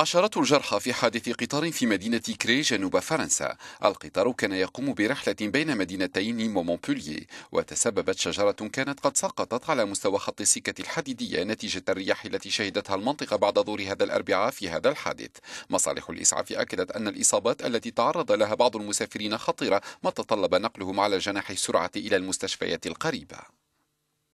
عشرات الجرحى في حادث قطار في مدينة كري جنوب فرنسا القطار كان يقوم برحلة بين مدينتي نيم ومونبولييه وتسببت شجرة كانت قد سقطت على مستوى خط السكة الحديدية نتيجة الرياح التي شهدتها المنطقة بعد ظهور هذا الأربعاء في هذا الحادث مصالح الإسعاف أكدت أن الإصابات التي تعرض لها بعض المسافرين خطيرة ما تطلب نقلهم على جناح السرعة إلى المستشفيات القريبة